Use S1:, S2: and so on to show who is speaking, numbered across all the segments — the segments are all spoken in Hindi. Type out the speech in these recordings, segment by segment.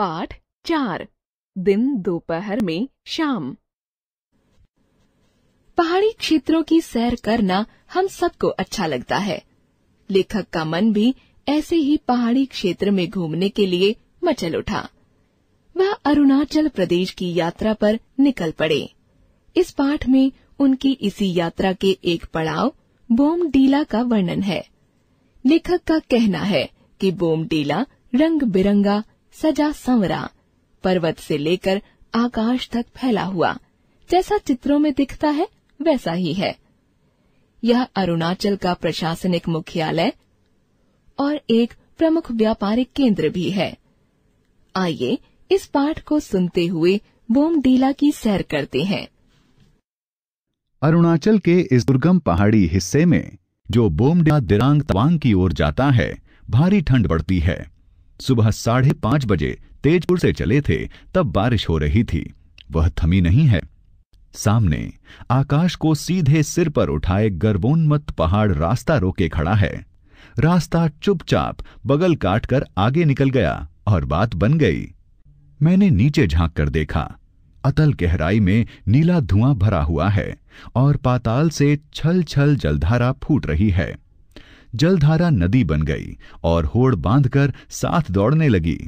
S1: पाठ चार दिन दोपहर में शाम पहाड़ी क्षेत्रों की सैर करना हम सबको अच्छा लगता है लेखक का मन भी ऐसे ही पहाड़ी क्षेत्र में घूमने के लिए मचल उठा वह अरुणाचल प्रदेश की यात्रा पर निकल पड़े इस पाठ में उनकी इसी यात्रा के एक पड़ाव बोम डीला का वर्णन है लेखक का कहना है कि बोमटीला रंग बिरंगा सजा संवरा पर्वत से लेकर आकाश तक फैला हुआ जैसा चित्रों में दिखता है वैसा ही है यह अरुणाचल का प्रशासनिक मुख्यालय और एक प्रमुख व्यापारिक केंद्र भी है आइए इस पाठ को सुनते हुए बोमडीला की सैर करते हैं
S2: अरुणाचल के इस दुर्गम पहाड़ी हिस्से में जो बोमडिया दिरांग तवांग की ओर जाता है भारी ठंड पड़ती है सुबह साढ़े पांच बजे तेजपुर से चले थे तब बारिश हो रही थी वह थमी नहीं है सामने आकाश को सीधे सिर पर उठाए गर्वोन्मत पहाड़ रास्ता रोके खड़ा है रास्ता चुपचाप बगल काटकर आगे निकल गया और बात बन गई मैंने नीचे झांक कर देखा अतल गहराई में नीला धुआं भरा हुआ है और पाताल से छल छल जलधारा फूट रही है जलधारा नदी बन गई और होड़ बांधकर साथ दौड़ने लगी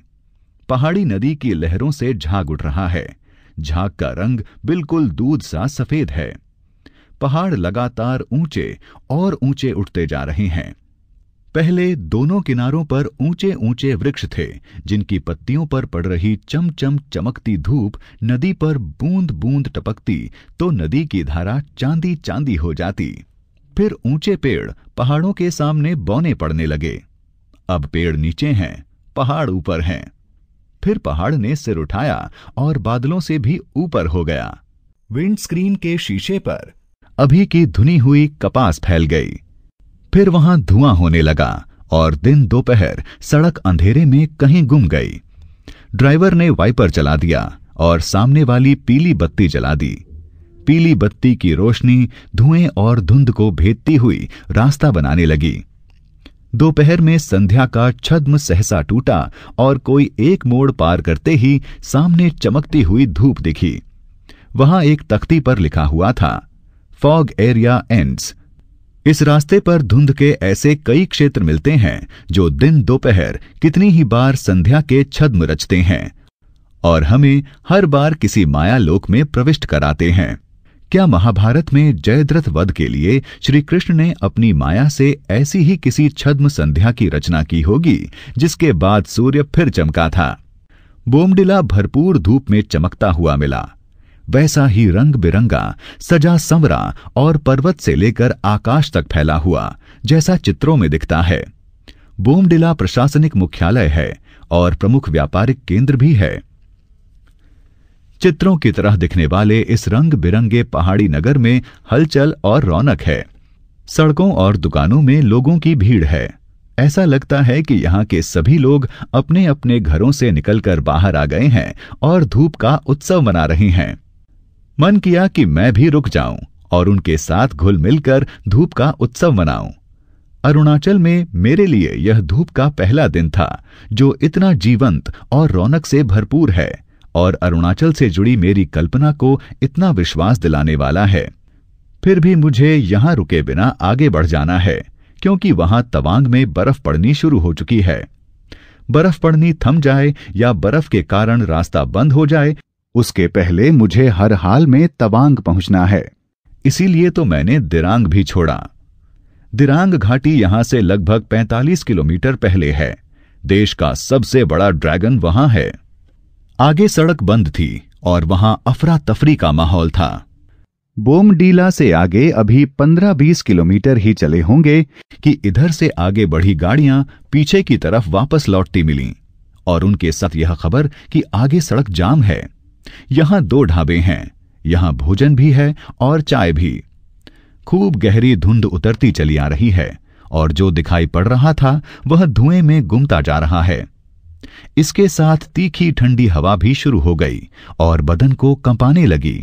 S2: पहाड़ी नदी की लहरों से झाग उठ रहा है झाग का रंग बिल्कुल दूध सा सफेद है पहाड़ लगातार ऊंचे और ऊंचे उठते जा रहे हैं पहले दोनों किनारों पर ऊंचे ऊंचे वृक्ष थे जिनकी पत्तियों पर पड़ रही चमचम चमकती धूप नदी पर बूंद बूंद टपकती तो नदी की धारा चांदी चांदी हो जाती फिर ऊंचे पेड़ पहाड़ों के सामने बौने पड़ने लगे अब पेड़ नीचे हैं पहाड़ ऊपर हैं फिर पहाड़ ने सिर उठाया और बादलों से भी ऊपर हो गया विंडस्क्रीन के शीशे पर अभी की धुनी हुई कपास फैल गई फिर वहां धुआं होने लगा और दिन दोपहर सड़क अंधेरे में कहीं गुम गई ड्राइवर ने वाइपर चला दिया और सामने वाली पीली बत्ती जला दी पीली बत्ती की रोशनी धुएं और धुंध को भेदती हुई रास्ता बनाने लगी दोपहर में संध्या का छद्म सहसा टूटा और कोई एक मोड़ पार करते ही सामने चमकती हुई धूप दिखी वहां एक तख्ती पर लिखा हुआ था फॉग एरिया एंड्स इस रास्ते पर धुंध के ऐसे कई क्षेत्र मिलते हैं जो दिन दोपहर कितनी ही बार संध्या के छद्म रचते हैं और हमें हर बार किसी माया लोक में प्रविष्ट कराते हैं क्या महाभारत में जयद्रथ वध के लिए श्री कृष्ण ने अपनी माया से ऐसी ही किसी छद्म संध्या की रचना की होगी जिसके बाद सूर्य फिर चमका था बोमडिला भरपूर धूप में चमकता हुआ मिला वैसा ही रंग बिरंगा सजा संवरा और पर्वत से लेकर आकाश तक फैला हुआ जैसा चित्रों में दिखता है बोमडिला प्रशासनिक मुख्यालय है और प्रमुख व्यापारिक केंद्र भी है चित्रों की तरह दिखने वाले इस रंग बिरंगे पहाड़ी नगर में हलचल और रौनक है सड़कों और दुकानों में लोगों की भीड़ है ऐसा लगता है कि यहाँ के सभी लोग अपने अपने घरों से निकलकर बाहर आ गए हैं और धूप का उत्सव मना रहे हैं मन किया कि मैं भी रुक जाऊं और उनके साथ घुल मिलकर धूप का उत्सव मनाऊं अरुणाचल में मेरे लिए यह धूप का पहला दिन था जो इतना जीवंत और रौनक से भरपूर है और अरुणाचल से जुड़ी मेरी कल्पना को इतना विश्वास दिलाने वाला है फिर भी मुझे यहां रुके बिना आगे बढ़ जाना है क्योंकि वहां तवांग में बर्फ पड़नी शुरू हो चुकी है बर्फ पड़नी थम जाए या बर्फ के कारण रास्ता बंद हो जाए उसके पहले मुझे हर हाल में तवांग पहुंचना है इसीलिए तो मैंने दिरांग भी छोड़ा दिरांग घाटी यहां से लगभग 45 किलोमीटर पहले है देश का सबसे बड़ा ड्रैगन वहां है आगे सड़क बंद थी और वहां अफरा तफरी का माहौल था बोमडीला से आगे अभी 15-20 किलोमीटर ही चले होंगे कि इधर से आगे बढ़ी गाड़ियां पीछे की तरफ वापस लौटती मिलीं और उनके साथ यह खबर कि आगे सड़क जाम है यहां दो ढाबे हैं यहां भोजन भी है और चाय भी खूब गहरी धुंध उतरती चली आ रही है और जो दिखाई पड़ रहा था वह धुएं में गुमता जा रहा है इसके साथ तीखी ठंडी हवा भी शुरू हो गई और बदन को कंपाने लगी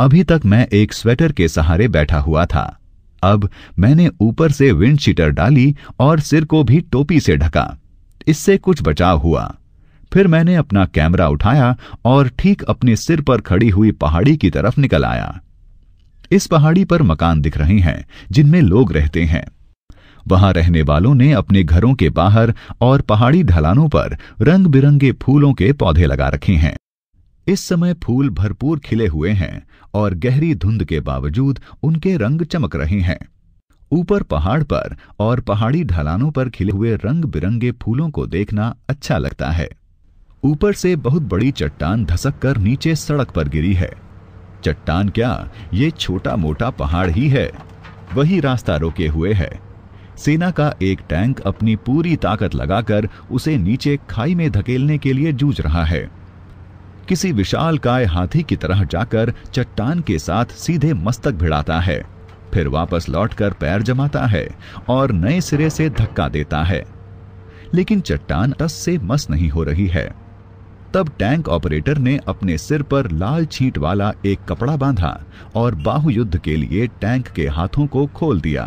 S2: अभी तक मैं एक स्वेटर के सहारे बैठा हुआ था अब मैंने ऊपर से विंडशीटर डाली और सिर को भी टोपी से ढका इससे कुछ बचाव हुआ फिर मैंने अपना कैमरा उठाया और ठीक अपने सिर पर खड़ी हुई पहाड़ी की तरफ निकल आया इस पहाड़ी पर मकान दिख रहे हैं जिनमें लोग रहते हैं वहां रहने वालों ने अपने घरों के बाहर और पहाड़ी ढलानों पर रंग बिरंगे फूलों के पौधे लगा रखे हैं इस समय फूल भरपूर खिले हुए हैं और गहरी धुंध के बावजूद उनके रंग चमक रहे हैं ऊपर पहाड़ पर और पहाड़ी ढलानों पर खिले हुए रंग बिरंगे फूलों को देखना अच्छा लगता है ऊपर से बहुत बड़ी चट्टान धसक कर नीचे सड़क पर गिरी है चट्टान क्या ये छोटा मोटा पहाड़ ही है वही रास्ता रोके हुए है सेना का एक टैंक अपनी पूरी ताकत लगाकर उसे नीचे खाई में धकेलने के लिए जूझ रहा है किसी विशाल काय हाथी की तरह जाकर चट्टान के साथ सीधे मस्तक भिड़ाता है फिर वापस लौटकर पैर जमाता है और नए सिरे से धक्का देता है लेकिन चट्टान टस से मस नहीं हो रही है तब टैंक ऑपरेटर ने अपने सिर पर लाल छींट वाला एक कपड़ा बांधा और बाहु युद्ध के लिए टैंक के हाथों को खोल दिया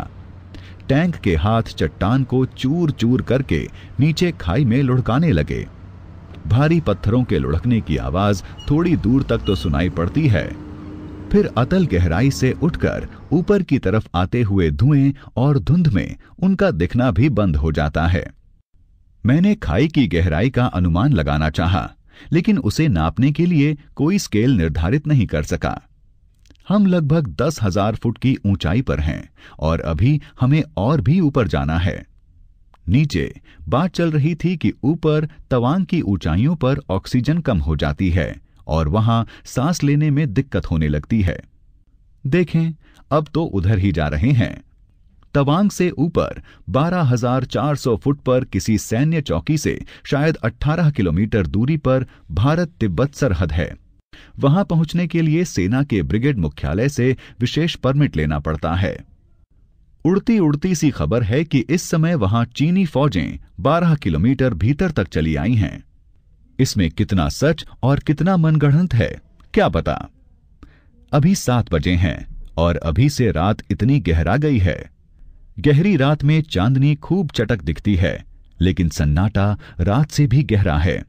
S2: टैंक के हाथ चट्टान को चूर चूर करके नीचे खाई में लुढ़काने लगे भारी पत्थरों के लुढ़कने की आवाज थोड़ी दूर तक तो सुनाई पड़ती है फिर अतल गहराई से उठकर ऊपर की तरफ आते हुए धुएं और धुंध में उनका दिखना भी बंद हो जाता है मैंने खाई की गहराई का अनुमान लगाना चाहा, लेकिन उसे नापने के लिए कोई स्केल निर्धारित नहीं कर सका हम लगभग दस हजार फुट की ऊंचाई पर हैं और अभी हमें और भी ऊपर जाना है नीचे बात चल रही थी कि ऊपर तवांग की ऊंचाइयों पर ऑक्सीजन कम हो जाती है और वहां सांस लेने में दिक्कत होने लगती है देखें अब तो उधर ही जा रहे हैं तवांग से ऊपर 12,400 फुट पर किसी सैन्य चौकी से शायद 18 किलोमीटर दूरी पर भारत तिब्बत सरहद है वहां पहुंचने के लिए सेना के ब्रिगेड मुख्यालय से विशेष परमिट लेना पड़ता है उड़ती उड़ती सी खबर है कि इस समय वहां चीनी फौजें 12 किलोमीटर भीतर तक चली आई हैं इसमें कितना सच और कितना मनगढ़ंत है क्या पता अभी सात बजे हैं और अभी से रात इतनी गहरा गई है गहरी रात में चांदनी खूब चटक दिखती है लेकिन सन्नाटा रात से भी गहरा है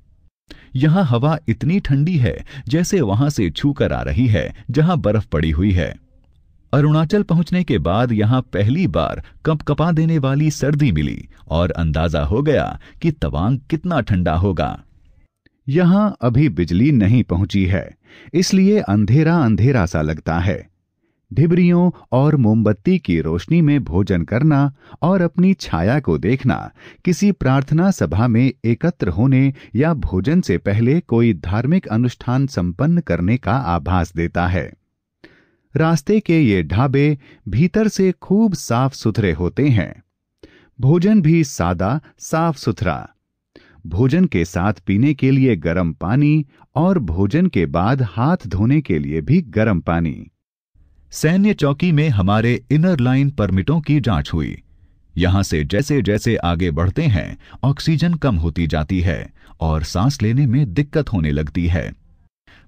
S2: यहां हवा इतनी ठंडी है जैसे वहां से छूकर आ रही है जहां बर्फ पड़ी हुई है अरुणाचल पहुंचने के बाद यहां पहली बार कपकपा देने वाली सर्दी मिली और अंदाजा हो गया कि तवांग कितना ठंडा होगा यहां अभी बिजली नहीं पहुंची है इसलिए अंधेरा अंधेरा सा लगता है ढिबरियों और मोमबत्ती की रोशनी में भोजन करना और अपनी छाया को देखना किसी प्रार्थना सभा में एकत्र होने या भोजन से पहले कोई धार्मिक अनुष्ठान संपन्न करने का आभास देता है रास्ते के ये ढाबे भीतर से खूब साफ सुथरे होते हैं भोजन भी सादा साफ सुथरा भोजन के साथ पीने के लिए गर्म पानी और भोजन के बाद हाथ धोने के लिए भी गर्म पानी सैन्य चौकी में हमारे इनर लाइन परमिटों की जांच हुई यहां से जैसे जैसे आगे बढ़ते हैं ऑक्सीजन कम होती जाती है और सांस लेने में दिक्कत होने लगती है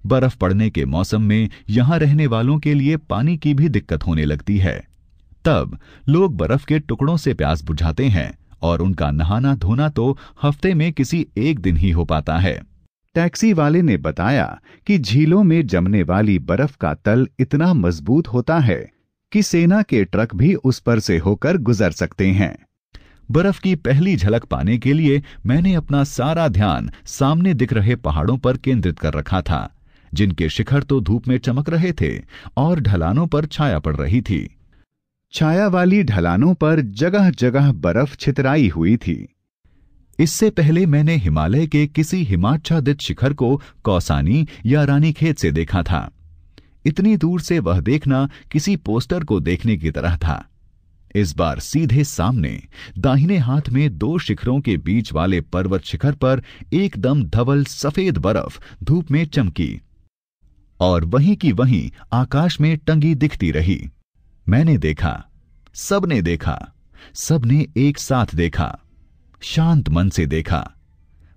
S2: बर्फ पड़ने के मौसम में यहां रहने वालों के लिए पानी की भी दिक्कत होने लगती है तब लोग बर्फ के टुकड़ों से प्यास बुझाते हैं और उनका नहाना धोना तो हफ्ते में किसी एक दिन ही हो पाता है टैक्सी वाले ने बताया कि झीलों में जमने वाली बर्फ का तल इतना मजबूत होता है कि सेना के ट्रक भी उस पर से होकर गुजर सकते हैं बर्फ की पहली झलक पाने के लिए मैंने अपना सारा ध्यान सामने दिख रहे पहाड़ों पर केंद्रित कर रखा था जिनके शिखर तो धूप में चमक रहे थे और ढलानों पर छाया पड़ रही थी छाया वाली ढलानों पर जगह जगह बर्फ छितराई हुई थी इससे पहले मैंने हिमालय के किसी हिमाच्छादित शिखर को कौसानी या रानीखेत से देखा था इतनी दूर से वह देखना किसी पोस्टर को देखने की तरह था इस बार सीधे सामने दाहिने हाथ में दो शिखरों के बीच वाले पर्वत शिखर पर एकदम धवल सफेद बर्फ धूप में चमकी और वहीं की वहीं आकाश में टंगी दिखती रही मैंने देखा सबने देखा सबने एक साथ देखा शांत मन से देखा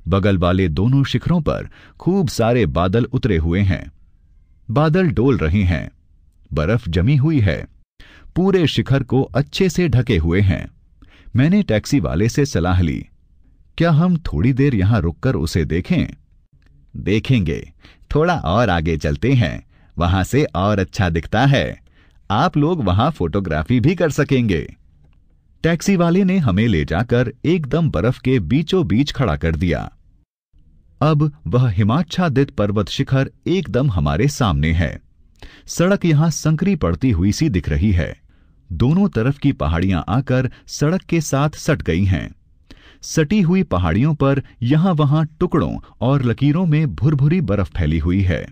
S2: बगल वाले दोनों शिखरों पर खूब सारे बादल उतरे हुए हैं बादल डोल रहे हैं बर्फ जमी हुई है पूरे शिखर को अच्छे से ढके हुए हैं मैंने टैक्सी वाले से सलाह ली क्या हम थोड़ी देर यहां रुककर उसे देखें देखेंगे थोड़ा और आगे चलते हैं वहां से और अच्छा दिखता है आप लोग वहां फोटोग्राफी भी कर सकेंगे टैक्सी वाले ने हमें ले जाकर एकदम बर्फ के बीचों बीच खड़ा कर दिया अब वह हिमाच्छादित पर्वत शिखर एकदम हमारे सामने है सड़क यहां संकरी पड़ती हुई सी दिख रही है दोनों तरफ की पहाड़ियां आकर सड़क के साथ सट गई हैं सटी हुई पहाड़ियों पर यहां वहां टुकड़ों और लकीरों में भुरभुरी बर्फ फैली हुई है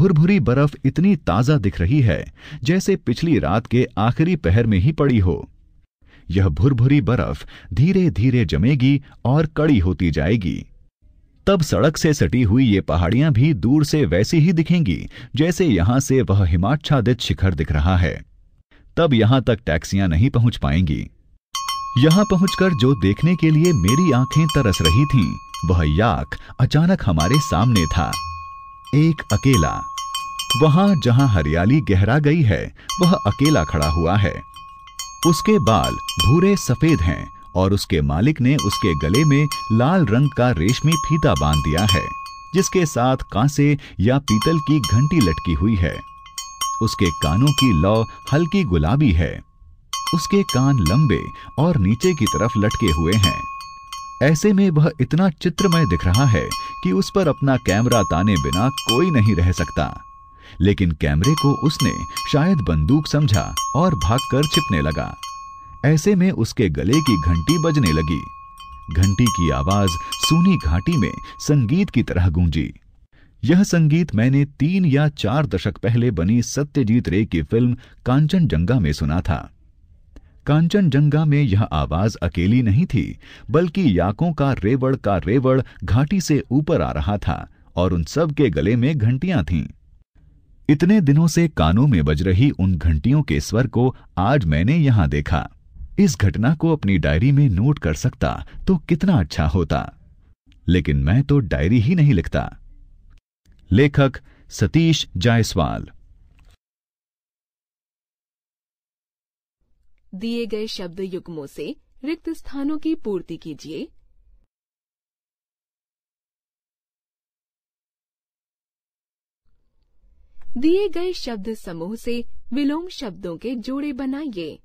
S2: भुरभुरी बर्फ इतनी ताजा दिख रही है जैसे पिछली रात के आखिरी पहर में ही पड़ी हो यह भुरभुरी बर्फ धीरे धीरे जमेगी और कड़ी होती जाएगी तब सड़क से सटी हुई ये पहाड़ियां भी दूर से वैसी ही दिखेंगी जैसे यहां से वह हिमाच्छादित शिखर दिख रहा है तब यहां तक टैक्सियां नहीं पहुंच पाएंगी यहां पहुंचकर जो देखने के लिए मेरी आंखें तरस रही थीं, वह याक अचानक हमारे सामने था एक अकेला वहां जहां हरियाली गहरा गई है वह अकेला खड़ा हुआ है उसके बाल भूरे सफेद हैं और उसके मालिक ने उसके गले में लाल रंग का रेशमी फीता बांध दिया है जिसके साथ कांसे या पीतल की घंटी लटकी हुई है उसके कानों की लौ हल्की गुलाबी है उसके कान लंबे और नीचे की तरफ लटके हुए हैं ऐसे में वह इतना चित्रमय दिख रहा है कि उस पर अपना कैमरा ताने बिना कोई नहीं रह सकता लेकिन कैमरे को उसने शायद बंदूक समझा और भागकर छिपने लगा ऐसे में उसके गले की घंटी बजने लगी घंटी की आवाज सूनी घाटी में संगीत की तरह गूंजी यह संगीत मैंने तीन या चार दशक पहले बनी सत्यजीत रे की फिल्म कांचनजंगा में सुना था कांचनजंगा में यह आवाज अकेली नहीं थी बल्कि याकों का रेवड़ का रेवड़ घाटी से ऊपर आ रहा था और उन सब के गले में घंटियां थीं। इतने दिनों से कानों में बज रही उन घंटियों के स्वर को आज मैंने यहां देखा इस घटना को अपनी डायरी में नोट कर सकता तो कितना अच्छा होता लेकिन मैं तो डायरी ही नहीं लिखता लेखक सतीश जायसवाल
S1: दिए गए शब्द युग्मों से रिक्त स्थानों की पूर्ति कीजिए दिए गए शब्द समूह से विलोम शब्दों के जोड़े बनाइए